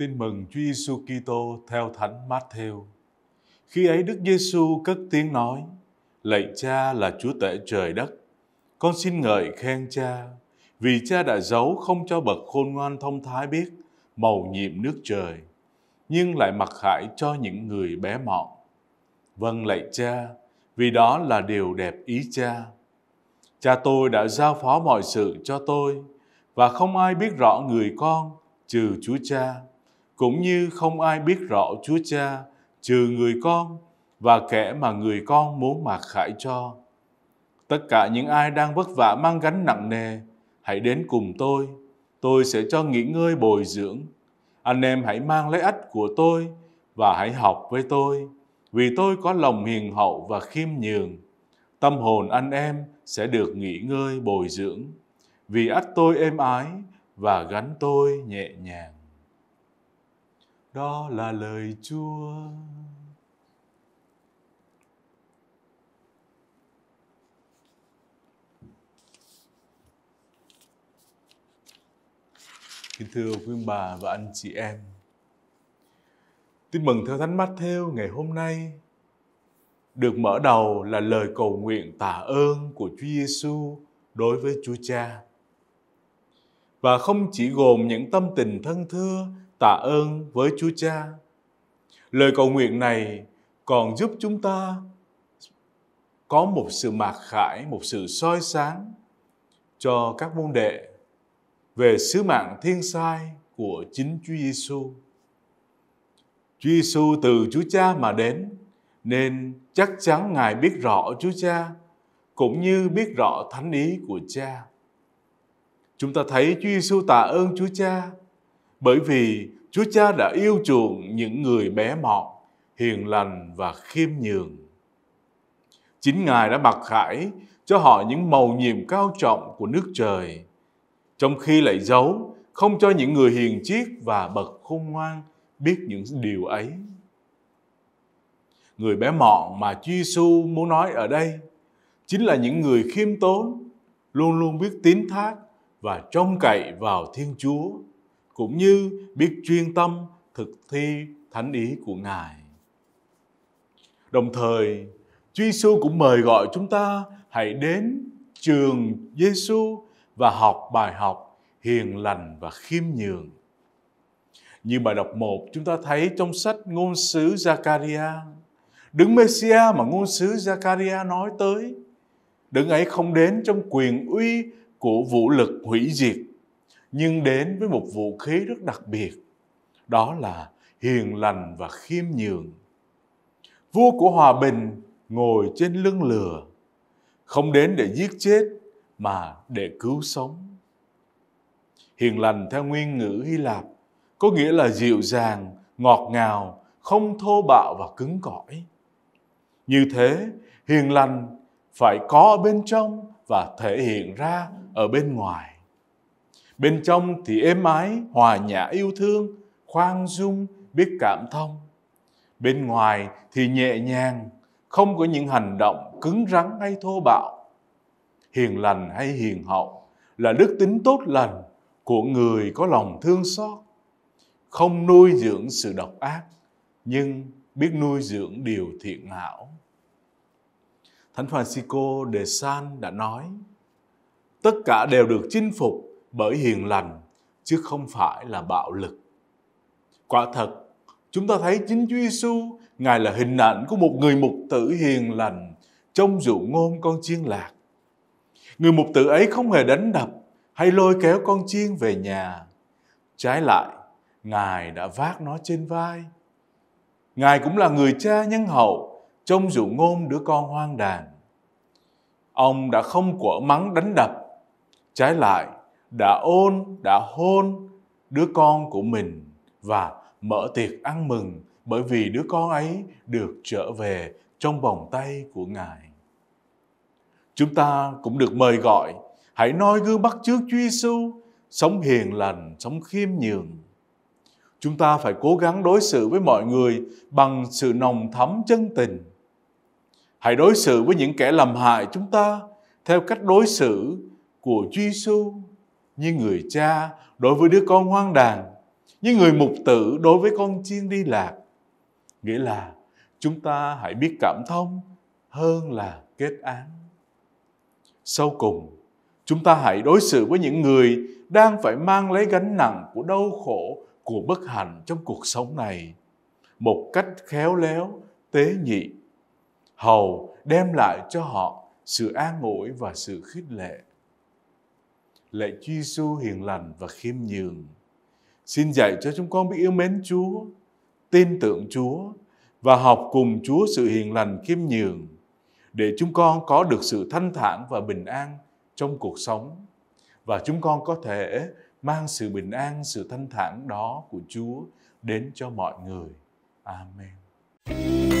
Tin mừng Chúa Giêsu Kitô theo Thánh Matthew. Khi ấy Đức Giêsu cất tiếng nói: Lạy Cha là Chúa tể trời đất, con xin ngợi khen Cha, vì Cha đã giấu không cho bậc khôn ngoan thông thái biết màu nhiệm nước trời, nhưng lại mặc khải cho những người bé mọn. Vâng lạy Cha, vì đó là điều đẹp ý Cha. Cha tôi đã giao phó mọi sự cho tôi, và không ai biết rõ người con trừ Chúa Cha cũng như không ai biết rõ Chúa Cha trừ người con và kẻ mà người con muốn mặc khải cho. Tất cả những ai đang vất vả mang gánh nặng nề, hãy đến cùng tôi, tôi sẽ cho nghỉ ngơi bồi dưỡng. Anh em hãy mang lấy ách của tôi và hãy học với tôi, vì tôi có lòng hiền hậu và khiêm nhường. Tâm hồn anh em sẽ được nghỉ ngơi bồi dưỡng, vì ách tôi êm ái và gánh tôi nhẹ nhàng đó là lời Chúa. Kính thưa quý bà và anh chị em, Tin mừng theo Thánh theo ngày hôm nay được mở đầu là lời cầu nguyện tạ ơn của Chúa Giêsu đối với Chúa Cha. Và không chỉ gồm những tâm tình thân thưa tạ ơn với Chúa Cha. Lời cầu nguyện này còn giúp chúng ta có một sự mạc khải, một sự soi sáng cho các môn đệ về sứ mạng thiên sai của chính Chúa Giêsu. Chúa Giêsu từ Chúa Cha mà đến nên chắc chắn Ngài biết rõ Chúa Cha cũng như biết rõ thánh ý của Cha. Chúng ta thấy Chúa Giêsu tạ ơn Chúa Cha bởi vì Chúa Cha đã yêu chuộng những người bé mọn, hiền lành và khiêm nhường. Chính Ngài đã mặc khải cho họ những màu nhiệm cao trọng của nước trời, trong khi lại giấu không cho những người hiền triết và bậc khôn ngoan biết những điều ấy. Người bé mọn mà Chúa Giêsu muốn nói ở đây chính là những người khiêm tốn, luôn luôn biết tín thác và trông cậy vào Thiên Chúa cũng như biết chuyên tâm thực thi thánh ý của Ngài. Đồng thời, Chúa Giêsu cũng mời gọi chúng ta hãy đến trường Giêsu và học bài học hiền lành và khiêm nhường. Như bài đọc 1 chúng ta thấy trong sách ngôn sứ Zakaria, Đấng Messia mà ngôn sứ Zakaria nói tới, Đấng ấy không đến trong quyền uy của vũ lực hủy diệt nhưng đến với một vũ khí rất đặc biệt đó là hiền lành và khiêm nhường vua của hòa bình ngồi trên lưng lừa không đến để giết chết mà để cứu sống hiền lành theo nguyên ngữ hy lạp có nghĩa là dịu dàng ngọt ngào không thô bạo và cứng cỏi như thế hiền lành phải có ở bên trong và thể hiện ra ở bên ngoài Bên trong thì êm ái, hòa nhã yêu thương, khoan dung, biết cảm thông. Bên ngoài thì nhẹ nhàng, không có những hành động cứng rắn hay thô bạo. Hiền lành hay hiền hậu là đức tính tốt lành của người có lòng thương xót. Không nuôi dưỡng sự độc ác, nhưng biết nuôi dưỡng điều thiện hảo. Thánh Francisco de San đã nói, tất cả đều được chinh phục bởi hiền lành chứ không phải là bạo lực. Quả thật, chúng ta thấy chính Chúa Giêsu Ngài là hình ảnh của một người mục tử hiền lành trong dụ ngôn con chiên lạc. Người mục tử ấy không hề đánh đập hay lôi kéo con chiên về nhà. Trái lại, Ngài đã vác nó trên vai. Ngài cũng là người cha nhân hậu trong dụ ngôn đứa con hoang đàn. Ông đã không quở mắng đánh đập. Trái lại, đã ôn, đã hôn đứa con của mình và mở tiệc ăn mừng bởi vì đứa con ấy được trở về trong vòng tay của Ngài. Chúng ta cũng được mời gọi hãy noi gương bắt chước Chúa Giêsu, sống hiền lành, sống khiêm nhường. Chúng ta phải cố gắng đối xử với mọi người bằng sự nồng thắm chân tình. Hãy đối xử với những kẻ làm hại chúng ta theo cách đối xử của Chúa Giêsu như người cha đối với đứa con hoang đàn, như người mục tử đối với con chiên đi lạc. Nghĩa là chúng ta hãy biết cảm thông hơn là kết án. Sau cùng, chúng ta hãy đối xử với những người đang phải mang lấy gánh nặng của đau khổ, của bất hạnh trong cuộc sống này một cách khéo léo, tế nhị, hầu đem lại cho họ sự an ủi và sự khích lệ. Lạy Chúa Giêsu hiền lành và khiêm nhường. Xin dạy cho chúng con biết yêu mến Chúa, tin tưởng Chúa và học cùng Chúa sự hiền lành khiêm nhường để chúng con có được sự thanh thản và bình an trong cuộc sống và chúng con có thể mang sự bình an, sự thanh thản đó của Chúa đến cho mọi người. Amen.